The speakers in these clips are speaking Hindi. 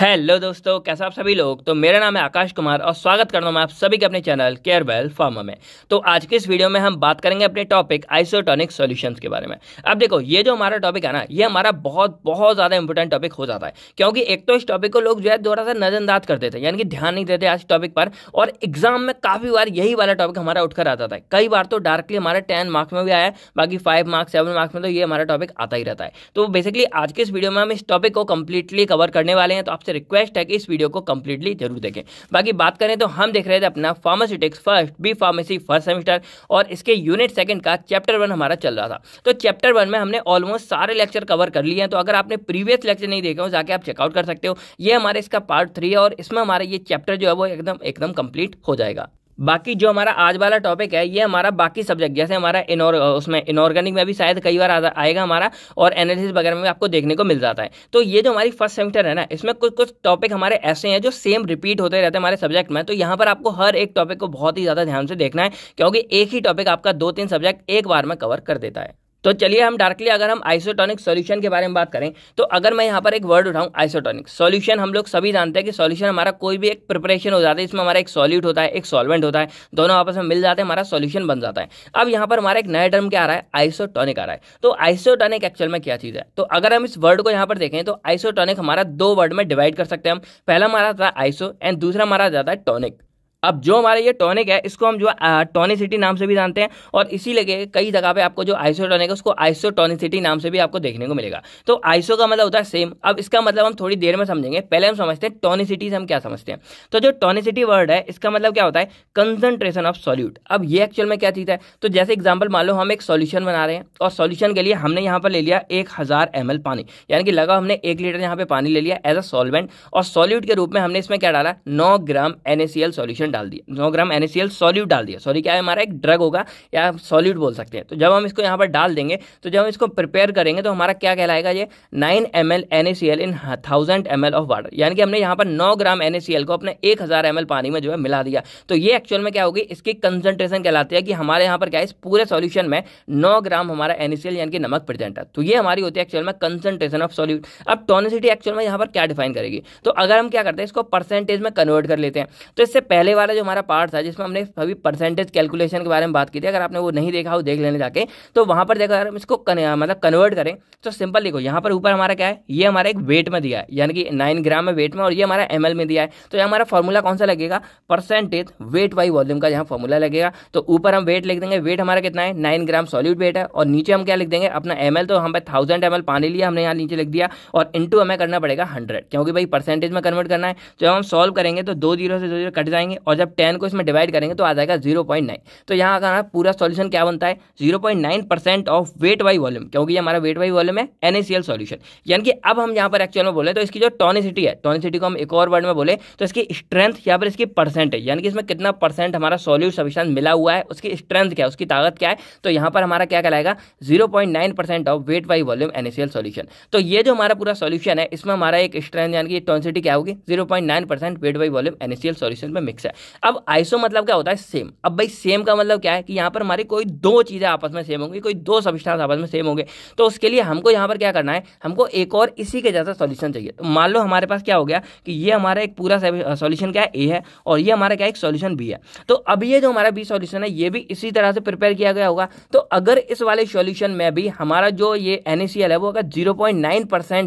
हेलो दोस्तों कैसा आप सभी लोग तो मेरा नाम है आकाश कुमार और स्वागत करता हूँ आप सभी के अपने चैनल केयरवेल फार्मा में तो आज के इस वीडियो में हम बात करेंगे अपने टॉपिक आइसोटोनिक सॉल्यूशंस के बारे में अब देखो ये जो हमारा टॉपिक है ना ये हमारा बहुत बहुत ज़्यादा इंपॉर्टेंट टॉपिक हो जाता है क्योंकि एक तो इस टॉपिक को लोग जो है थोड़ा सा नजरअंदाज करते थे यानी कि ध्यान नहीं देते आज टॉपिक पर और एग्जाम में काफ़ी बार यही वाला टॉपिक हमारा उठकर आता था कई बार तो डायरेक्टली हमारे टेन मार्क्स में भी आया है बाकी फाइव मार्क्स सेवन मार्क्स में तो ये हमारा टॉपिक आता ही रहता है तो बेसिकली आज के इस वीडियो में हम इस टॉपिक को कंप्लीटली कवर करने वाले हैं तो आप आपसे रिक्वेस्ट है कि इस वीडियो को कंप्लीटली जरूर देखें बाकी बात करें तो हम देख रहे थे अपना pharmaceutics first B pharmacy first semester और इसके यूनिट सेकंड का चैप्टर वन हमारा चल रहा था तो चैप्टर वन में हमने ऑलमोस्ट सारे लेक्चर कवर कर लिए हैं तो अगर आपने प्रीवियस लेक्चर नहीं देखा हो जाके आप चेकआउट कर सकते हो ये हमारे इसका पार्ट थ्री है और इसमें हमारा ये चैप्टर जो है वो एकदम एकदम कंप्लीट हो जाएगा बाकी जो हमारा आज वाला टॉपिक है ये हमारा बाकी सब्जेक्ट जैसे हमारा इनॉर उसमें इनऑर्गेनिक में भी शायद कई बार आएगा हमारा और एनालिसिस वगैरह में भी आपको देखने को मिल जाता है तो ये जो हमारी फर्स्ट सेमेस्टर है ना इसमें कुछ कुछ टॉपिक हमारे ऐसे हैं जो सेम रिपीट होते रहते हैं हमारे सब्जेक्ट में तो यहाँ पर आपको हर एक टॉपिक को बहुत ही ज़्यादा ध्यान से देखना है क्योंकि एक ही टॉपिक आपका दो तीन सब्जेक्ट एक बार में कवर कर देता है तो चलिए हम डायरेक्टली अगर हम आइसोटोनिक सॉल्यूशन के बारे में बात करें तो अगर मैं यहाँ पर एक वर्ड उठाऊँ आइसोटोनिक सॉल्यूशन हम लोग सभी जानते हैं कि सॉल्यूशन हमारा कोई भी एक प्रिपरेशन हो जाता है इसमें हमारा एक सॉल्यूट होता है एक सॉल्वेंट होता है दोनों आपस में मिल जाते हैं हमारा सॉल्यूशन बन जाता है अब यहाँ पर हमारा एक नया टर्म क्या आ रहा है आइसोटोनिक आ रहा है तो आइसोटोनिक एक्चुअल में क्या चीज़ है तो अगर हम इस वर्ड को यहाँ पर देखें तो आइसोटोनिक हमारा दो वर्ड में डिवाइड कर सकते हैं हम पहला हमारा था आइसो एंड दूसरा हमारा जाता है टॉनिक अब जो हमारा ये टॉनिक है इसको हम जो टॉनिसिटी नाम से भी जानते हैं और इसी लगे कई जगह पे आपको जो आइसो टॉनिक है उसको आइसो टॉनिसिटी नाम से भी आपको देखने को मिलेगा तो आइसो का मतलब होता है सेम अब इसका मतलब हम थोड़ी देर में समझेंगे पहले हम समझते हैं टॉनिसिटी से हम क्या समझते हैं तो जो टॉनिसिटी वर्ड है इसका मतलब क्या होता है कंसनट्रेशन ऑफ सॉल्यूट अब ये एक्चुअल में क्या चीज़ है तो जैसे एग्जाम्पल मान लो हम एक सोल्यूशन बना रहे हैं और सोल्यूशन के लिए हमने यहाँ पर ले लिया एक हज़ार पानी यानी कि लगा हमने एक लीटर यहाँ पर पानी ले लिया एज अ सॉल्वेंट और सॉल्यूट के रूप में हमने इसमें क्या डाला नौ ग्राम एन सॉल्यूशन डाल दिया नौ ग्राम एन सॉल्यूट डाल दिया सॉरी क्या है हमारा एक ड्रग होगा या सॉल्यूट बोल सकते हैं तो जब हम इसको यहाँ पर डाल देंगे तो जब हम इसको प्रिपेयर करेंगे तो हमारा क्या कहलाएगा ये nine M L N in thousand M of water यानी कि हमने यहाँ पर नौ ग्राम एन को अपने एक हज़ार पानी में जो है मिला दिया तो ये एक्चुअल में क्या होगी इसकी कंसनट्रेशन कहलाती है कि हमारे यहाँ पर क्या है इस पूरे सॉल्यूशन में नौ ग्राम हमारा एन यानी कि नमक प्रेजेंट है तो ये हमारी होती है एक्चुअल में कंसनट्रेशन ऑफ सॉल्यूट अब टोनिसिटी एक्चुअल में यहाँ पर क्या डिफाइन करेगी तो अगर हम क्या करते हैं इसको परसेंटेज में कन्वर्ट कर लेते हैं तो इससे पहले वाला जो हमारा पार्ट था जिसमें हमने सभी परसेंटेज कैलकुलेशन के बारे में बात की थी अगर आपने वो नहीं देखा हो देख लेने जाके तो वहाँ पर देखो अगर हम इसको कन, मतलब कन्वर्ट करें तो सिंपल देखो यहाँ पर ऊपर हमारा क्या है ये हमारा एक वेट में दिया है यानी कि नाइन ग्राम में वेट में और ये हमारा एम में दिया है तो यहाँ हमारा फॉर्मूला कौन सा लगेगा परसेंटेज वेट बाई वॉल्यूम का यहाँ फॉर्मूला लगेगा तो ऊपर हम वेट लिख देंगे वेट हमारा कितना है नाइन ग्राम सॉलिड वेट है और नीचे हम क्या लिख देंगे अपना एम तो हम भाई थाउजेंड एम पानी लिया हमने यहाँ नीचे लिख दिया और इंटू हमें करना पड़ेगा हंड्रेड क्योंकि भाई परसेंटेज में कन्वर्ट करना है जब हम सॉल्व करेंगे तो दो जीरो से दो जीरो कट जाएंगे और जब टेन को इसमें डिवाइड करेंगे तो आ जाएगा जीरो पॉइंट नाइन तो यहाँ का पूरा सॉल्यूशन क्या बनता है zero point nine percent of weight by volume क्योंकि ये हमारा वेट वाई वॉल्यूम है एन सॉल्यूशन यानी कि अब हम यहाँ पर एक्चुअल में बोले तो इसकी जो टॉनिसिटी है टॉनिसिटी को हम एक और वर्ड में बोले तो इसकी स्ट्रेंथ या फिर इसकी परसेंट है यानी कि इसमें कितना परसेंट हमारा सॉल्यूट सफिशन मिला हुआ है उसकी स्ट्रेंथ क्या है उसकी ताकत क्या है तो यहाँ पर हमारा क्या कहलाएगा zero point nine percent of weight by volume N solution तो ये जो हमारा पूरा सॉल्यूशन है इसमें हमारा एक स्ट्रेंथ यानी कि टॉनिसिटी क्या होगी zero point nine percent weight by volume N solution में मिक्स है अब आइसो मतलब क्या होता है सेम अब भाई सेम का मतलब क्या है कि यहाँ पर हमारी कोई दो चीज़ें आपस में सेम होंगी कोई दो सबिस्टांस आपस में सेम होंगे तो उसके लिए हमको यहाँ पर क्या करना है हमको एक और इसी के जैसा सोल्यूशन चाहिए तो मान लो हमारे पास क्या हो गया कि ये हमारा एक पूरा सोल्यूशन क्या है ए है और ये हमारा क्या एक सोल्यूशन बी है तो अब ये जो हमारा बी सोल्यूशन है ये भी इसी तरह से प्रिपेयर किया गया होगा तो अगर इस वाले सोल्यूशन में भी हमारा जो ये एन है वो अगर जीरो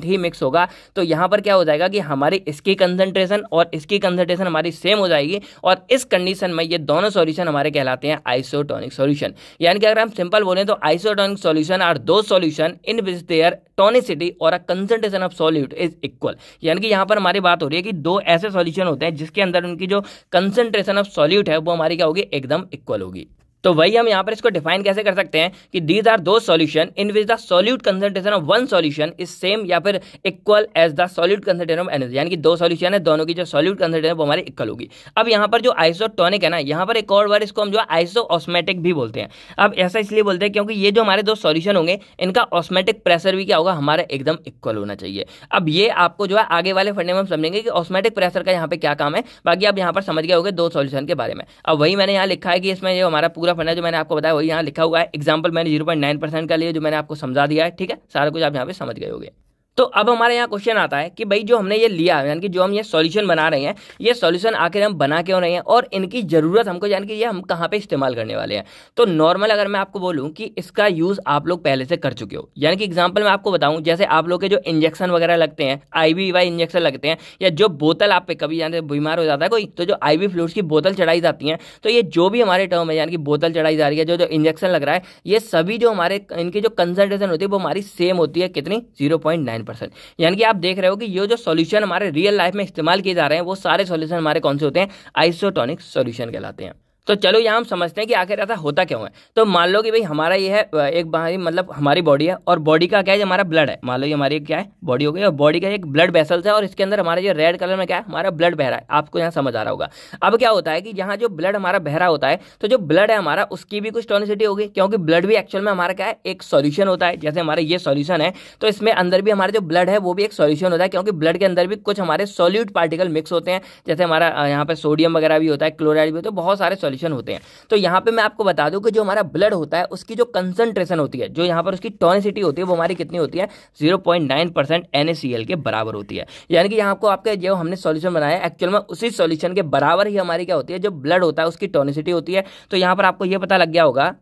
ही मिक्स होगा तो यहाँ पर क्या हो जाएगा कि हमारी इसकी कंसनट्रेशन और इसकी कंसनट्रेशन हमारी सेम हो जाएगी और इस कंडीशन में ये दोनों सॉल्यूशन हमारे कहलाते हैं आइसोटोनिक सॉल्यूशन यानी कि अगर हम सिंपल बोलें तो आइसोटोनिक सॉल्यूशन आर दो solution in which their tonicity और a concentration of solute is equal यानी कि यहाँ पर हमारी बात हो रही है कि दो ऐसे सॉल्यूशन होते हैं जिसके अंदर उनकी जो कंसनट्रेशन ऑफ सॉल्यूट है वो हमारी क्या होगी एकदम इक्वल होगी तो वही हम यहाँ पर इसको डिफाइन कैसे कर सकते हैं कि दीज आर दो solution in which the solute concentration of one solution is same या फिर equal as the solute concentration of energy यानी कि दो सॉल्यूशन है दोनों की जो सॉल्यूट है वो हमारी इक्वल होगी अब यहाँ पर जो आइसोटोनिक है ना यहाँ पर एक और वर्ड इसको हम जो आइसो ऑस्मेटिक भी बोलते हैं अब ऐसा इसलिए बोलते हैं क्योंकि ये जो हमारे दो सोल्यूशन होंगे इनका ऑस्मेटिक प्रेशर भी क्या होगा हमारा एकदम इक्वल होना चाहिए अब ये आपको जो है आगे वाले फंडे में हम समझेंगे कि ऑस्मेटिक प्रेशर का यहाँ पे क्या काम है बाकी आप यहाँ पर समझ गए होंगे दो सोल्यूशन के बारे में अब वही मैंने यहाँ लिखा है कि इसमें जो हमारा पूरा पूरा फंडा जो मैंने आपको बताया वही यहाँ लिखा हुआ है एग्जाम्पल मैंने जीरो पॉइंट नाइन परसेंट का लिया जो मैंने आपको समझा दिया है ठीक है सारा कुछ आप यहाँ पे समझ गए होगे तो अब हमारे यहाँ क्वेश्चन आता है कि भाई जो हमने ये लिया यानी कि जो हम ये सॉल्यूशन बना रहे हैं ये सॉल्यूशन आखिर हम बना क्यों रहे हैं और इनकी ज़रूरत हमको यानी कि ये हम कहाँ पे इस्तेमाल करने वाले हैं तो नॉर्मल अगर मैं आपको बोलूँ कि इसका यूज़ आप लोग पहले से कर चुके हो यानी कि एग्जाम्पल मैं आपको बताऊँ जैसे आप लोग के जो इंजेक्शन वगैरह लगते हैं आई इंजेक्शन लगते हैं या जो बोतल आप पे कभी जानते बीमार हो जाता है कोई तो जो आई वी की बोतल चढ़ाई जाती हैं तो ये जो भी हमारे टर्म है यानी कि बोतल चढ़ाई जा रही है जो जो इंजेक्शन लग रहा है ये सभी जो हमारे इनकी जो कंसल्टेशन होती है वो हमारी सेम होती है कितनी zero point nine nine percent यानी कि आप देख रहे हो कि ये जो सॉल्यूशन हमारे रियल लाइफ में इस्तेमाल किए जा रहे हैं वो सारे सॉल्यूशन हमारे कौन से होते हैं आइसोटोनिक सॉल्यूशन कहलाते हैं तो चलो यहाँ हम समझते हैं कि आखिर ऐसा होता क्यों है तो मान लो कि भाई हमारा ये है एक बाहरी मतलब हमारी बॉडी है और बॉडी का क्या है हमारा ब्लड है मान लो ये हमारी क्या है बॉडी हो गई और बॉडी का एक ब्लड वेसल्स है और इसके अंदर हमारा जो रेड कलर में क्या है हमारा ब्लड बह रहा है आपको यहाँ समझ आ रहा होगा अब क्या होता है कि यहाँ जो ब्लड हमारा बह रहा होता है तो जो ब्लड है हमारा उसकी भी कुछ टोनिसिटी होगी क्योंकि ब्लड भी एक्चुअल में हमारा क्या है एक सोल्यूशन होता है जैसे हमारा ये सोल्यूशन है तो इसमें अंदर भी हमारा जो ब्लड है वो भी एक सोल्यूशन होता है क्योंकि ब्लड के अंदर भी कुछ हमारे सोल्यूट पार्टिकल मिक्स होते हैं जैसे हमारा यहाँ पर सोडियम वगैरह भी होता है क्लोराइड भी होता है तो बहुत सारे सोल्यूशन सॉल्यूशन होते हैं तो यहाँ पे मैं आपको बता दूँ कि जो हमारा ब्लड होता है उसकी जो कंसनट्रेशन होती है जो यहाँ पर उसकी टॉनिसिटी होती है वो हमारी कितनी होती है जीरो पॉइंट के बराबर होती है यानी कि यहाँ को आपके जो हमने सोल्यूशन बनाया एक्चुअल में उसी सोल्यूशन के बराबर ही हमारी क्या होती है जो ब्लड होता है उसकी टॉनिसिटी होती है तो यहाँ पर आपको ये पता लग गया होगा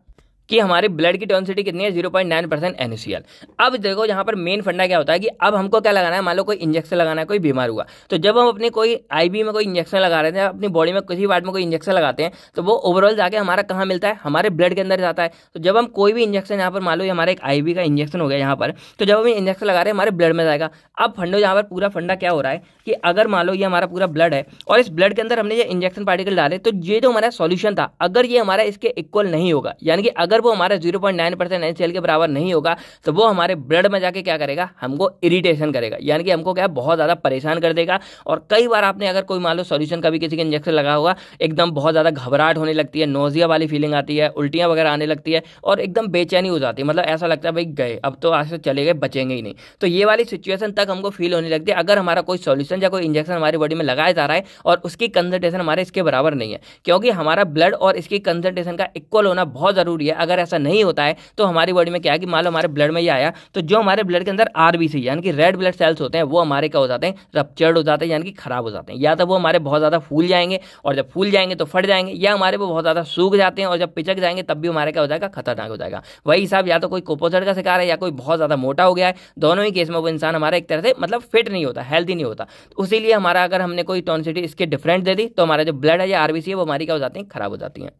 कि हमारे ब्लड की टॉन्सिटी कितनी है zero point nine percent NaCl अब देखो यहाँ पर मेन फंडा क्या होता है कि अब हमको क्या लगाना है मान लो कोई इंजेक्शन लगाना है कोई बीमार हुआ तो जब हम अपनी कोई आईबी में कोई इंजेक्शन लगा रहे थे अपनी बॉडी में किसी पार्ट में कोई इंजेक्शन लगाते हैं तो वो ओवरऑल जाके हमारा कहाँ मिलता है हमारे ब्लड के अंदर जाता है तो जब हम कोई भी इंजेक्शन यहाँ पर मान लो हमारे एक आई का इंजेक्शन हो गया यहाँ पर तो जब हम इंजेक्शन लगा रहे हैं हमारे ब्लड में जाएगा अब फंडो यहाँ पर पूरा फंडा क्या हो रहा है कि अगर मान लो ये हमारा पूरा ब्लड है और इस ब्लड के अंदर हमने ये इंजेक्शन पार्टिकल डाले तो ये जो हमारा सॉल्यूशन था अगर ये हमारा इसके इक्वल नहीं होगा यानी कि अगर अगर वो हमारा zero point nine percent H के बराबर नहीं होगा तो वो हमारे ब्लड में जाके क्या करेगा हमको इरिटेशन करेगा यानी कि हमको क्या बहुत ज़्यादा परेशान कर देगा और कई बार आपने अगर कोई मान लो सोल्यूशन का भी किसी के इंजेक्शन लगा होगा एकदम बहुत ज़्यादा घबराहट होने लगती है नोजिया वाली फीलिंग आती है उल्टियाँ वगैरह आने लगती है और एकदम बेचैनी हो जाती है मतलब ऐसा लगता है भाई गए अब तो आज से चले गए बचेंगे ही नहीं तो ये वाली सिचुएशन तक हमको फील होने लगती है अगर हमारा कोई सोल्यूशन या कोई इंजेक्शन हमारी बॉडी में लगाया जा रहा है और उसकी कंसनट्रेशन हमारे इसके बराबर नहीं है क्योंकि हमारा ब्लड और इसकी कंसनट्रेशन का इक्वल होना बहुत ज़रूरी है अगर ऐसा नहीं होता है तो हमारी बॉडी में क्या है कि मान लो हमारे ब्लड में ये आया तो जो हमारे ब्लड के अंदर आर यानी कि रेड ब्लड सेल्स होते हैं वो हमारे क्या हो जाते हैं रपचर्ड हो जाते हैं यानी कि खराब हो जाते हैं या तो वो हमारे बहुत ज़्यादा फूल जाएंगे और जब फूल जाएंगे तो फट जाएंगे या हमारे वो बहुत ज़्यादा सूख जाते हैं और जब पिचक जाएंगे तब भी हमारे क्या हो जाएगा खतरनाक हो जाएगा वही हिसाब या तो कोई कोपोसड का शिकार है या कोई बहुत ज़्यादा मोटा हो गया है दोनों ही केस में वो इंसान हमारा एक तरह से मतलब फिट नहीं होता हेल्दी नहीं होता तो उसीलिए हमारा अगर हमने कोई टॉनसिटी इसके डिफरेंट दे दी तो हमारा जो ब्लड है या आरबीसी है वो हमारी क्या हो जाती है खराब हो जाती है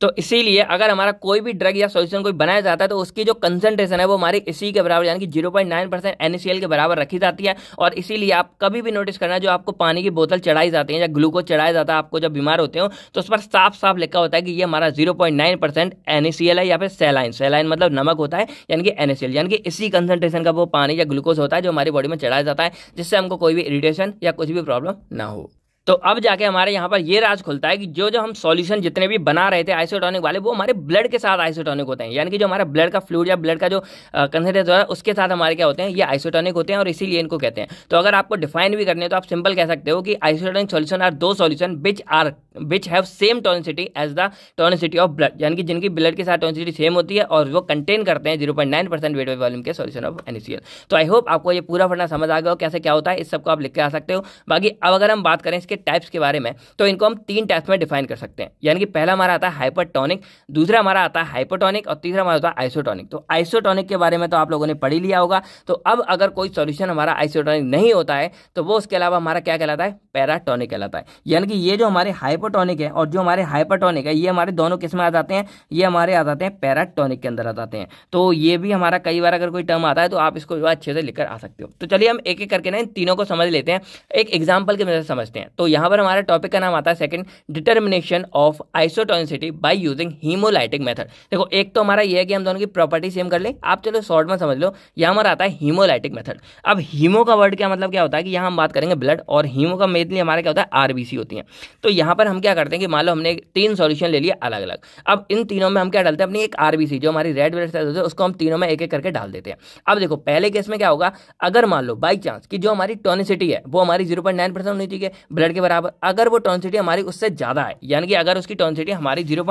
तो इसीलिए अगर हमारा कोई भी ड्रग या सॉल्यूशन कोई बनाया जाता है तो उसकी जो कंसंट्रेशन है वो हमारी इसी के बराबर यानी कि zero point nine percent N के बराबर रखी जाती है और इसीलिए आप कभी भी नोटिस करना जो आपको पानी की बोतल चढ़ाई जाती है या ग्लूकोज चढ़ाया जाता है आपको जब बीमार होते हो तो उस पर साफ साफ लिखा होता है कि ये हमारा zero point nine percent N है या फिर सेलाइन सेलाइन मतलब नमक होता है यानी कि एन यानी कि इसी कंसनट्रेशन का वो पानी या ग्लूकोज होता है जो हमारी बॉडी में चढ़ाया जाता है जिससे हमको कोई भी इरीटेशन या कुछ भी प्रॉब्लम ना हो तो अब जाके हमारे यहाँ पर ये राज खुलता है कि जो जो हम सॉल्यूशन जितने भी बना रहे थे आइसोटॉनिक वाले वो हमारे ब्लड के साथ आइसोटॉनिक होते हैं यानी कि जो हमारा ब्लड का फ्लूड या ब्लड का जो कंसेंट्रेट है उसके साथ हमारे क्या होते हैं ये आइसोटॉनिक होते हैं और इसीलिए इनको कहते हैं तो अगर आपको डिफाइन भी करने है तो आप सिंपल कह सकते हो कि आइसोटॉनिक सोल्यूशन आर दो solution which are which have same tonicity as the tonicity of blood यानी कि जिनकी ब्लड के साथ टॉनिसिटी सेम होती है और वो कंटेन करते हैं zero point nine percent weight volume के सोल्यूशन ऑफ एनिसियल तो आई होप आपको ये पूरा फटना समझ आ गया कैसे क्या होता है इस सबको आप लिख के आ सकते हो बाकी अब अगर हम बात करें इसके के टाइप्स के बारे में तो इनको हम तीन टाइप्स में डिफाइन कर सकते हैं यानी कि पहला हमारा आता है हाइपरटोनिक दूसरा हमारा आता है हाइपरटोनिक और तीसरा हमारा होता है आइसोटोनिक तो आइसोटोनिक के बारे में तो आप लोगों ने पढ़ ही लिया होगा तो अब अगर कोई सोल्यूशन हमारा आइसोटोनिक नहीं होता है तो वो उसके अलावा हमारा क्या कहलाता है पैराटोनिक कहलाता है यानी कि ये जो हमारे हाइपोटोनिक है और जो हमारे हाइपाटोनिक है ये हमारे दोनों किस्में आ जाते हैं ये हमारे आ जाते हैं पैराटोनिक के अंदर आ जाते हैं तो ये भी हमारा कई बार अगर कोई टर्म आता है तो आप इसको अच्छे से लिखकर आ सकते हो तो चलिए हम एक एक करके ना इन तीनों को समझ लेते हैं एक एग्जाम्पल के मदद से समझते हैं तो यहाँ पर हमारा टॉपिक का नाम आता है second determination of isotonicity by using haemolytic method देखो एक तो हमारा यह है कि हम दोनों की प्रॉपर्टी सेम कर ले आप चलो शॉर्ट में समझ लो यहाँ हमारा आता है हीमोलाइटिक मेथड अब हीमो का वर्ड क्या मतलब क्या होता है कि यहाँ हम बात करेंगे ब्लड और हीमो का बेसिकली हमारा क्या होता है आरबीसी होती है तो यहां पर हम क्या करते हैं कि मान लो हमने तीन सॉल्यूशन ले लिया अलग अलग अब इन तीनों में हम क्या डालते हैं अपनी एक आरबीसी जो हमारी रेड ब्लड सेल्स होते हैं उसको हम तीनों में एक एक करके डाल देते हैं अब देखो पहले केस में क्या होगा अगर मान लो बाई चांस कि जो हमारी टोनिसिटी है वो हमारी जीरो पॉइंट नाइन होनी चाहिए ब्लड के बराबर अगर वो टोनिसिटी हमारी उससे ज़्यादा है यानी कि अगर उसकी टोनिसिटी हमारी जीरो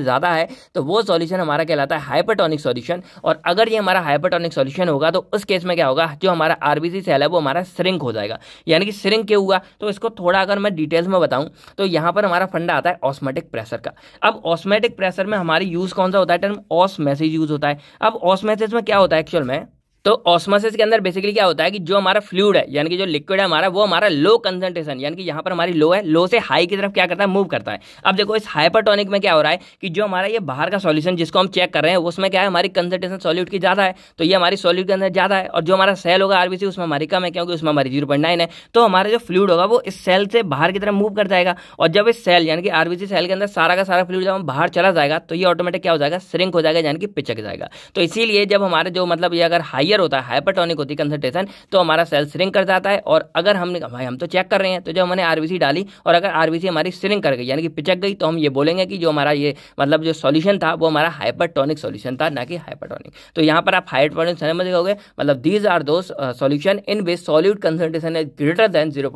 ज़्यादा है तो वो सोल्यूशन हमारा कहलाता है हाइपरटोनिक सोल्यूशन और अगर ये हमारा हाइपरटोनिक सोल्यूशन होगा तो उस केस में क्या होगा जो हमारा आरबीसी सेल है वो हमारा श्रिंक हो जाएगा यानी कि श्रिंक क्यों हुआ तो इसको थोड़ा अगर मैं डिटेल्स में बताऊं तो यहां पर हमारा फंडा आता है ऑस्मेटिक प्रेशर का अब ऑस्मेटिक प्रेशर में हमारी यूज़ कौन सा होता है टर्म ऑस मैसेज यूज़ होता है अब ऑस मैसेज में क्या होता है एक्चुअल में तो ऑस्मोसिस के अंदर बेसिकली क्या होता है कि जो हमारा फ्लूड है यानी कि जो लिक्विड है हमारा वो हमारा लो कंसनट्रेशन यानी कि यहाँ पर हमारी लो है लो से हाई की तरफ क्या करता है मूव करता है अब देखो इस हाइपरटोनिक में क्या हो रहा है कि जो हमारा ये बाहर का सॉल्यूशन जिसको हम चेक कर रहे हैं उसमें क्या है हमारी कंसनट्रेशन सॉल्यूट की ज़्यादा है तो ये हमारी सॉल्यूट के अंदर ज़्यादा है और जो हमारा सेल होगा आरबीसी उसमें हमारी कम है क्योंकि उसमें हमारी जीरो है तो हमारा जो फ्लूड होगा वो इस सेल से बाहर की तरफ मूव कर जाएगा और जब इस सेल यानी कि आरबीसी सेल के अंदर सारा का सारा फ्लूड जब बाहर चला जाएगा तो ये ऑटोमेटिक क्या हो जाएगा श्रिंक हो जाएगा यानी कि पिचक जाएगा तो इसीलिए जब हमारे जो मतलब ये अगर हाई क्लियर होता है हाइपरटोनिक होती कंसनट्रेशन तो हमारा सेल सिरिंग कर जाता है और अगर हम भाई हम तो चेक कर रहे हैं तो जब हमने आरबीसी डाली और अगर आरबीसी हमारी सिरिंग कर गई यानी कि पिचक गई तो हम ये बोलेंगे कि जो हमारा ये मतलब जो सोल्यूशन था वो हमारा हाइपरटोनिक सोल्यूशन था ना कि हाइपरटोनिक तो यहाँ पर आप हाइपरटोनिक समझ गए मतलब दीज आर दो solution in which solute concentration is greater than zero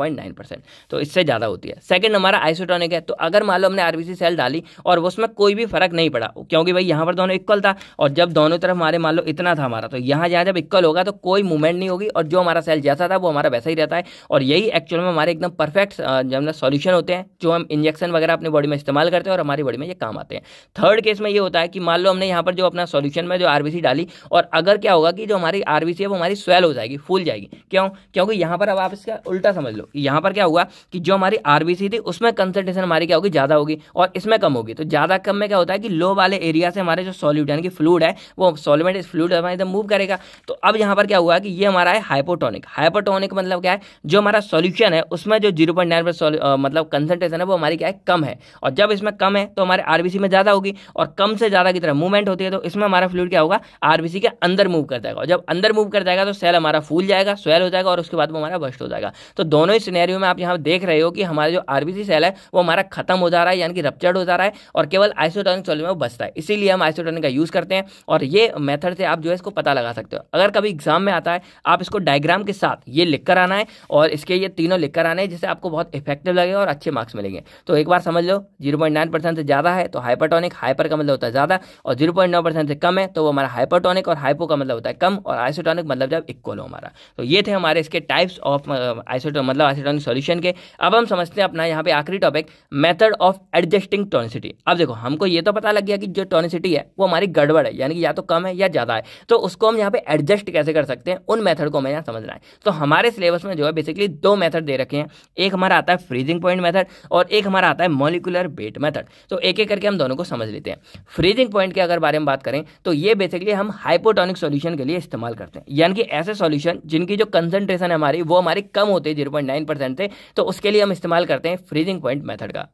तो इससे ज़्यादा होती है सेकेंड हमारा आइसोटोनिक है तो अगर मान लो हमने आरबीसी सेल डाली और उसमें कोई भी फर्क नहीं पड़ा क्योंकि भाई यहाँ पर दोनों इक्वल था और जब दोनों तरफ हमारे मान लो इतना था हमारा तो यहाँ जहाँ जब निकल होगा तो कोई मूवमेंट नहीं होगी और जो हमारा सेल जैसा था वो हमारा वैसा ही रहता है और यही एक्चुअल में हमारे एकदम परफेक्ट जब सॉल्यूशन होते हैं जो हम इंजेक्शन वगैरह अपनी बॉडी में इस्तेमाल करते हैं और हमारी बॉडी में ये काम आते हैं थर्ड केस में ये होता है कि मान लो हमने यहाँ पर जो अपना सोल्यूशन में जो आरबीसी डाली और अगर क्या होगा कि जो हमारी आरबीसी है वो हमारी स्वेल हो जाएगी फूल जाएगी क्यों क्योंकि यहाँ पर अब आप इसका उल्टा समझ लो यहाँ पर क्या हुआ कि जो हमारी आरबीसी थी उसमें कंसेंट्रेशन हमारी क्या होगी ज़्यादा होगी और इसमें कम होगी तो ज़्यादा कम में क्या होता है कि लो वाले एरिया से हमारे जो सॉल्यूट यानी कि फ्लूड है वो सॉल्यूमेंट इस फ्लूड हमारे मूव करेगा तो तो अब यहाँ पर क्या हुआ कि ये हमारा है हाइपोटोनिक हाइपोटोनिक मतलब क्या है जो हमारा सोल्यूशन है उसमें जो जीरो पॉइंट नाइन मतलब कंसेंट्रेशन है वो हमारी क्या है कम है और जब इसमें कम है तो हमारे आरबीसी में ज़्यादा होगी और कम से ज़्यादा की तरह मूवमेंट होती है तो इसमें हमारा फ्लूड क्या होगा आरबीसी के अंदर मूव कर जाएगा और जब अंदर मूव कर जाएगा तो सेल हमारा फूल जाएगा स्वेल हो जाएगा और उसके बाद वो हमारा बस्ट हो जाएगा तो दोनों ही सीनेरियो में आप यहाँ देख रहे हो कि हमारे जो आरबीसी सेल है वो हमारा खत्म हो जा रहा है यानी कि रपचर्ड हो जा रहा है और केवल आइसोटोनिक सोल्यूम में वो बचता है इसीलिए हम आइसोटोनिक का यूज़ करते हैं और ये मेथड से आप जो है इसको पता लगा सकते हो अगर अगर कभी एग्जाम में आता है आप इसको डायग्राम के साथ ये लिख कर आना है और इसके ये तीनों लिख कर आना है जिससे आपको बहुत इफेक्टिव लगेगा और अच्छे मार्क्स मिलेंगे तो एक बार समझ लो जीरो पॉइंट नाइन परसेंट से ज़्यादा है तो हाइपरटोनिक हाइपर का मतलब होता है ज़्यादा और जीरो पॉइंट नौ परसेंट से कम है तो वो हमारा हाइपरटोनिक और हाइपो का मतलब होता है कम और आइसोटोनिक मतलब जब इक्वल हो हमारा तो ये थे हमारे इसके टाइप्स ऑफ आइसोटो मतलब आइसोटोनिक सोल्यूशन के अब हम समझते हैं अपना यहाँ पे आखिरी topic method of adjusting tonicity अब देखो हमको ये तो पता लग गया कि जो टोनिसिटी है वो हमारी गड़बड़ है यानी कि या तो कम है या ज़्यादा है तो उसको हम यहाँ पे एडजस्ट एडजस्ट कैसे कर सकते हैं उन मेथड को हमें यहाँ समझना है तो हमारे सिलेबस में जो है बेसिकली दो मेथड दे रखे हैं एक हमारा आता है फ्रीजिंग पॉइंट मेथड और एक हमारा आता है मोलिकुलर वेट मेथड तो एक एक करके हम दोनों को समझ लेते हैं फ्रीजिंग पॉइंट के अगर बारे में बात करें तो ये बेसिकली हम हाइपोटोनिक सोल्यूशन के लिए इस्तेमाल करते हैं यानी कि ऐसे सोल्यूशन जिनकी जो कंसनट्रेशन है हमारी वो हमारी कम होती है जीरो से तो उसके लिए हम इस्तेमाल करते हैं फ्रीजिंग पॉइंट मैथड का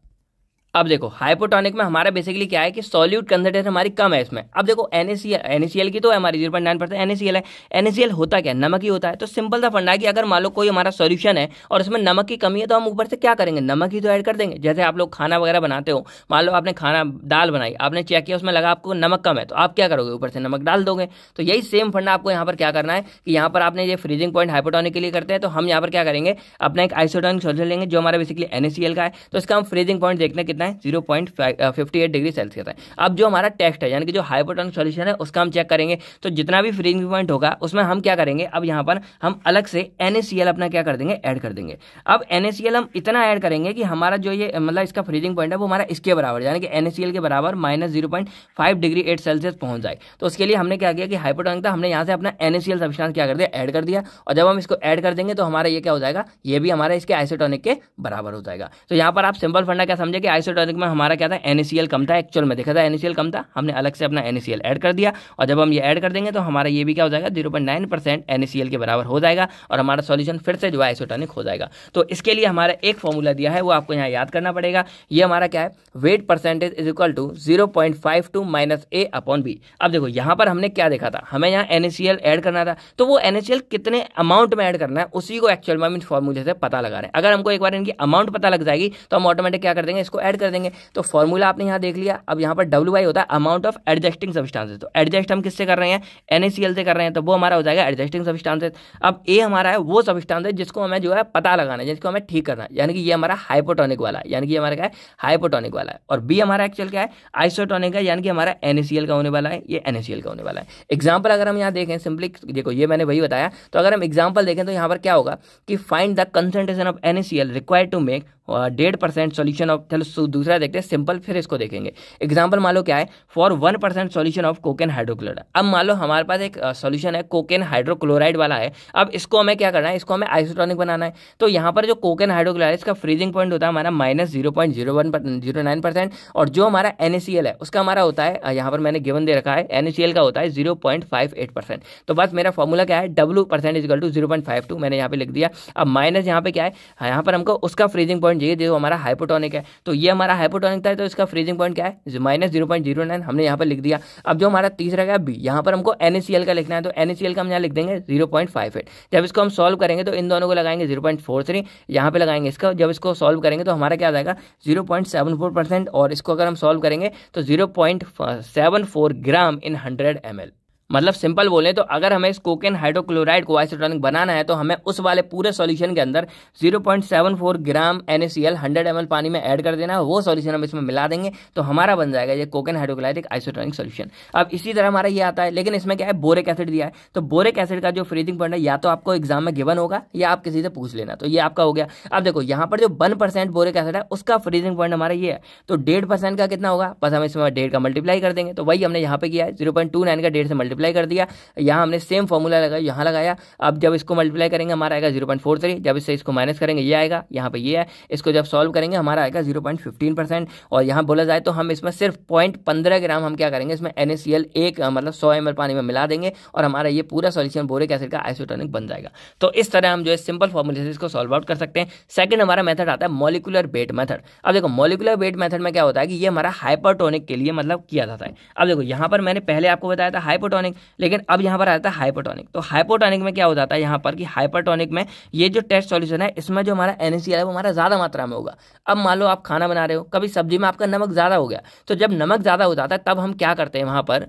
अब देखो हाइपोटोनिक में हमारा बेसिकली क्या है कि सॉल्यूट कंसेंट्रेशन हमारी कम है इसमें अब देखो एन एनएसीएल की तो हमारी zero point nine percent NaCl है एनएसीएल होता क्या है नमक ही होता है तो सिंपल सा फंडा है कि अगर मान लो कोई हमारा सोल्यूशन है और उसमें नमक की कमी है तो हम ऊपर से क्या करेंगे नमक ही तो ऐड कर देंगे जैसे आप लोग खाना वगैरह बनाते हो मान लो आपने खाना दाल बनाई आपने चेक किया उसमें लगा आपको नमक कम है तो आप क्या करोगे ऊपर से नमक डाल दोगे तो यही सेम फंडा आपको यहाँ पर क्या करना है कि यहाँ पर आपने ये फ्रीजिंग पॉइंट हाइपोटोनिक के लिए करते हैं तो हम यहाँ पर क्या करेंगे अपना एक आइसोटोनिक सोल्यूशन लेंगे जो हमारा बेसिकली एनएसीएल का है तो इसका हम फ्रीजिंग पॉइंट देखते हैं कितना है zero point fifty eight degree Celsius है अब जो हमारा टेस्ट है यानी कि जो हाइपोटन सॉल्यूशन है उसका हम चेक करेंगे तो जितना भी फ्रीजिंग पॉइंट होगा उसमें हम क्या करेंगे अब यहाँ पर हम अलग से एन अपना क्या कर देंगे ऐड कर देंगे अब एन हम इतना ऐड करेंगे कि हमारा जो ये मतलब इसका फ्रीजिंग पॉइंट है वो हमारा इसके बराबर यानी कि एन के बराबर minus zero point five degree eight Celsius पहुंच जाए तो उसके लिए हमने क्या किया कि हाइपोटोनिक था हमने यहाँ से अपना एन सब्सटेंस क्या कर दिया ऐड कर दिया और जब हम इसको ऐड कर देंगे तो हमारा ये क्या हो जाएगा ये भी हमारा इसके आइसोटोनिक के बराबर हो जाएगा तो यहाँ पर आप सिंपल फंडा क्या समझे कि आइसो ऑक्साइड टॉनिक में हमारा क्या था एन e कम था एक्चुअल में देखा था एन e कम था हमने अलग से अपना एन ऐड e कर दिया और जब हम ये ऐड कर देंगे तो हमारा ये भी क्या हो जाएगा जीरो पॉइंट नाइन के बराबर हो जाएगा और हमारा सोल्यूशन फिर से जो है आइसोटॉनिक हो जाएगा तो इसके लिए हमारा एक फॉर्मूला दिया है वो आपको यहाँ याद करना पड़ेगा ये हमारा क्या है weight percentage is equal to zero point five two minus A upon B अब देखो यहाँ पर हमने क्या देखा था हमें यहाँ एन ऐड करना था तो वो एन कितने अमाउंट में ऐड करना है उसी को एक्चुअल में फॉर्मूले से पता लगा रहे हैं अगर हमको एक बार इनकी अमाउंट पता लग जाएगी तो हम ऑटोमेटिक क्या कर देंगे इसको ऐड कर देंगे तो फॉर्मूला आपने यहाँ देख लिया अब यहाँ पर डब्ल्यू आई होता है अमाउंट ऑफ एडजस्टिंग सब्सटांसेज तो एडजस्ट हम किससे कर रहे हैं एन से कर रहे हैं तो वो हमारा हो जाएगा एडजस्टिंग सब्सटांसेज अब ए हमारा है वो सब्सटांस है जिसको हमें जो है पता लगाना है जिसको हमें ठीक करना है यानी कि ये हमारा हाइपोटोनिक वाला है यानी कि हमारा क्या है हाइपोटोनिक वाला है और बी हमारा एक्चुअल क्या है आइसोटोनिक है यानी कि हमारा एन का होने वाला है ये एन का होने वाला है एग्जाम्पल अगर हम यहाँ देखें सिंपली देखो ये मैंने वही बताया तो अगर हम एग्जाम्पल देखें तो यहाँ पर क्या होगा कि find the concentration of N required to make डेढ़ परसेंट सोल्यूशन ऑफ चलो दूसरा देखते हैं सिंपल फिर इसको देखेंगे एग्जाम्पल मान लो क्या है for one percent solution of cocaine hydrochloride अब मान लो हमारे पास एक सोल्यूशन है कोकेन हाइड्रोक्लोराइड वाला है अब इसको हमें क्या करना है इसको हमें आइसोटॉनिक बनाना है तो यहाँ पर जो कोकेन हाइड्रोक्लोराइड इसका फ्रीजिंग पॉइंट होता है हमारा minus zero point zero one zero nine percent और जो हमारा एन है उसका हमारा होता है यहाँ पर मैंने गिवन दे रखा है एन का होता है zero point five eight percent तो बस मेरा फॉर्मूला क्या है W percent is equal to zero point five two मैंने यहाँ पर लिख दिया अब माइनस यहाँ पर क्या है यहाँ पर हमको उसका फ्रीजिंग पॉइंट पॉइंट ये जो हमारा हाइपोटोनिक है तो ये हमारा हाइपोटोनिक था तो इसका फ्रीजिंग पॉइंट क्या है minus zero point zero nine हमने यहाँ पर लिख दिया अब जो हमारा तीसरा क्या बी यहाँ पर हमको एन का लिखना है तो एन का हम यहाँ लिख देंगे जीरो पॉइंट फाइव एट जब इसको हम सॉल्व करेंगे तो इन दोनों को लगाएंगे जीरो पॉइंट फोर थ्री यहाँ पर लगाएंगे इसका जब इसको सॉल्व करेंगे तो हमारा क्या जाएगा zero point seven four percent और इसको अगर हम सॉल्व करेंगे तो zero point seven four gram in hundred M L मतलब सिंपल बोले तो अगर हमें इस कोकेन हाइड्रोक्लोराइड को आइसोटॉनिक बनाना है तो हमें उस वाले पूरे सॉल्यूशन के अंदर 0.74 ग्राम एन 100 एम पानी में ऐड कर देना है वो सॉल्यूशन हम इसमें मिला देंगे तो हमारा बन जाएगा ये कोकेन हाइड्रोक्लोराइड एक आइसोटॉनिक सोल्यूशन अब इसी तरह हमारा ये आता है लेकिन इसमें क्या है बोरिक एसिड दिया है तो बोरिक एसिड का जो फ्रीजिंग पॉइंट है या तो आपको एग्जाम में गिवन होगा या आप किसी से पूछ लेना तो ये आपका हो गया अब देखो यहाँ पर जो वन परसेंट बोरिक एसिड है उसका फ्रीजिंग पॉइंट हमारा ये है तो डेढ़ परसेंट का कितना होगा बस हम इसमें डेढ़ का मल्टीप्लाई कर देंगे तो वही हमने यहाँ पर किया है जीरो पॉइंट टू नाइन का डेढ़ से मल्टीप्लाई मल्टीप्लाई कर दिया यहाँ हमने सेम फॉर्मूला लगाया यहाँ लगाया अब जब इसको मल्टीप्लाई करेंगे हमारा आएगा जीरो पॉइंट फोर थ्री जब इससे इसको माइनस करेंगे ये आएगा यहाँ पर ये है इसको जब सॉल्व करेंगे हमारा आएगा जीरो पॉइंट फिफ्टीन परसेंट और यहाँ बोला जाए तो हम इसमें सिर्फ पॉइंट पंद्रह ग्राम हम क्या करेंगे इसमें एन एक मतलब सौ एम पानी में मिला देंगे और हमारा ये पूरा सोल्यूशन बोरिक एसिड का आइसोटोनिक बन जाएगा तो इस तरह हम जो है सिंपल फॉर्मूले से इसको सॉल्व आउट कर सकते हैं सेकंड हमारा मेथड आता है मॉलिकुलर वेट मेथड अब देखो मॉलिकुलर वेट मेथड में क्या होता है कि ये हमारा हाइपरटोनिक के लिए मतलब किया जाता है अब देखो यहां पर मैंने पहले आपको बताया था हाइपोटोनिक हाइपरटोनिक लेकिन अब यहाँ पर आ जाता है हाइपरटोनिक तो हाइपोटोनिक में क्या हो जाता है यहाँ पर कि हाइपरटोनिक में ये जो टेस्ट सॉल्यूशन है इसमें जो हमारा एन है वो हमारा ज़्यादा मात्रा में होगा अब मान लो आप खाना बना रहे हो कभी सब्जी में आपका नमक ज़्यादा हो गया तो जब नमक ज़्यादा हो जाता है तब हम क्या करते हैं वहाँ पर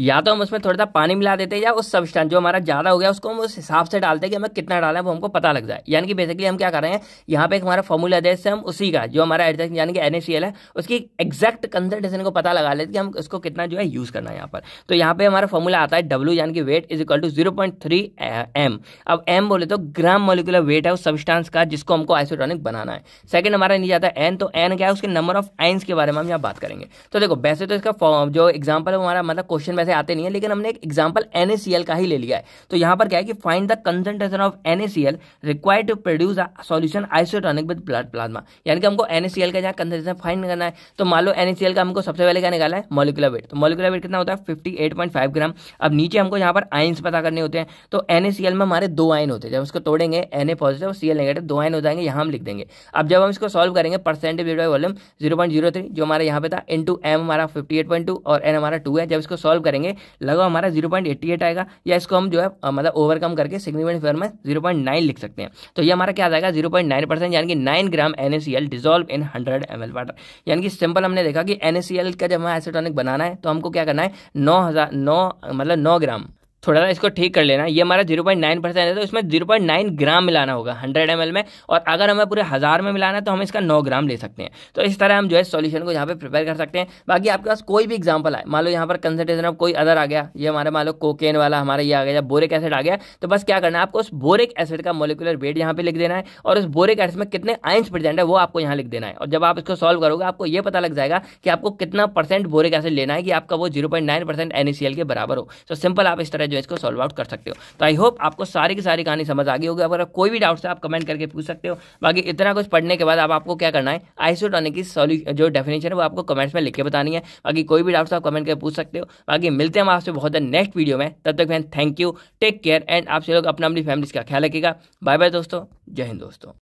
या तो हम उसमें थोड़ा सा पानी मिला देते हैं या उस सब्सटेंस जो हमारा ज़्यादा हो गया उसको हम उस हिसाब से डालते हैं कि हमें कितना डालना है वो हमको पता लग जाए यानी कि बेसिकली हम क्या कर रहे हैं यहाँ पे एक हमारा फॉर्मूला दे हम उसी का जो हमारा एडजस्ट यानी कि एन है उसकी एक्जैक्ट कंसनट्रेशन को पता लगा लेते कि हम उसको कितना जो है यूज़ करना है यहाँ पर तो यहाँ पर हमारा फॉर्मूला आता है डब्ल्यू यानी कि weight is equal to zero point three M अब एम बोले तो ग्राम मोलिकुलर वेट है उस सब्सटेंस का जिसको हमको आइसोटॉनिक बनाना है सेकंड हमारा नहीं जाता है एन तो एन क्या है उसके नंबर ऑफ आइन्स के बारे में हम यहाँ बात करेंगे तो देखो वैसे तो इसका जो एग्जाम्पल है हमारा मतलब क्वेश्चन में से आते नहीं है लेकिन हमने एक एग्जाम्पल एन का ही ले लिया है तो यहाँ पर क्या है कि find the concentration of N required to produce solution isotonic with blood plasma यानी कि हमको एन का जहाँ कंसेंट्रेशन फाइंड करना है तो मान लो एन का हमको सबसे पहले क्या निकाला है मोलिकुलर वेट तो मोलिकुलर वेट कितना होता है फिफ्टी ग्राम अब नीचे हमको यहाँ पर आइन्स पता करने होते हैं तो एन में हमारे दो आइन होते हैं जब उसको तोड़ेंगे एन पॉजिटिव और सी नेगेटिव दो आइन हो जाएंगे यहाँ हम लिख देंगे अब जब हम इसको सॉल्व करेंगे percent weight by volume zero जो हमारे यहाँ पे था इन टू एम हमारा फिफ्टी और एन हमारा टू है जब इसको सॉल्व करेंगे लगभग हमारा जीरो पॉइंट एट्टी एट आएगा या इसको हम जो है मतलब ओवरकम करके सिग्निफिकेंट फेयर में जीरो पॉइंट नाइन लिख सकते हैं तो ये हमारा क्या आ जाएगा जीरो पॉइंट नाइन परसेंट यानी कि nine gram N A dissolve in hundred M water यानी कि सिंपल हमने देखा कि एन का जब हमें एसिटोनिक बनाना है तो हमको क्या करना है नौ हज़ार नौ मतलब नौ ग्राम थोड़ा सा इसको ठीक कर लेना ये हमारा जीरो पॉइंट नाइन परसेंट है तो इसमें जीरो पॉइंट नाइन ग्राम मिलाना होगा हंड्रेड एम में और अगर हमें पूरे हज़ार में मिलाना है तो हम इसका नौ ग्राम ले सकते हैं तो इस तरह हम जो है सॉल्यूशन को यहाँ पे प्रिपेयर कर सकते हैं बाकी आपके पास कोई भी एग्जाम्पल आए मान लो यहाँ पर कंसनट्रेशन ऑफ कोई अदर आ गया ये हमारे मान लो कोकेन वाला हमारा ये आ गया बोरिक एसिड आ गया तो बस क्या करना है आपको उस बोरिक एसिड का मोलिकुलर वेट यहाँ पर लिख देना है और उस बोरिक एसिड में कितने आइंस प्रजेंट है वो आपको यहाँ लिख देना है और जब आप इसको सॉल्व करोगे आपको ये पता लग जाएगा कि आपको कितना परसेंट बोरिक एसिड लेना है कि आपका वो zero point nine percent e के बराबर हो तो सिंपल आप इस तरह जो जो है इसको सॉल्व आउट कर सकते हो तो आई होप आपको सारी की सारी कहानी समझ आ गई होगी अगर कोई भी डाउट्स है आप कमेंट करके पूछ सकते हो बाकी इतना कुछ पढ़ने के बाद आप आपको क्या करना है आइसोटॉनिक की सॉल्यू जो डेफिनेशन है वो आपको कमेंट्स में लिख के बतानी है बाकी कोई भी डाउट्स आप कमेंट करके पूछ सकते हो बाकी मिलते हैं हम आपसे बहुत नेक्स्ट वीडियो में तब तक man thank you take care and आपसे लोग अपना अपनी फैमिली का ख्याल रखेगा बाय बाय दोस्तों जय हिंद दोस्तों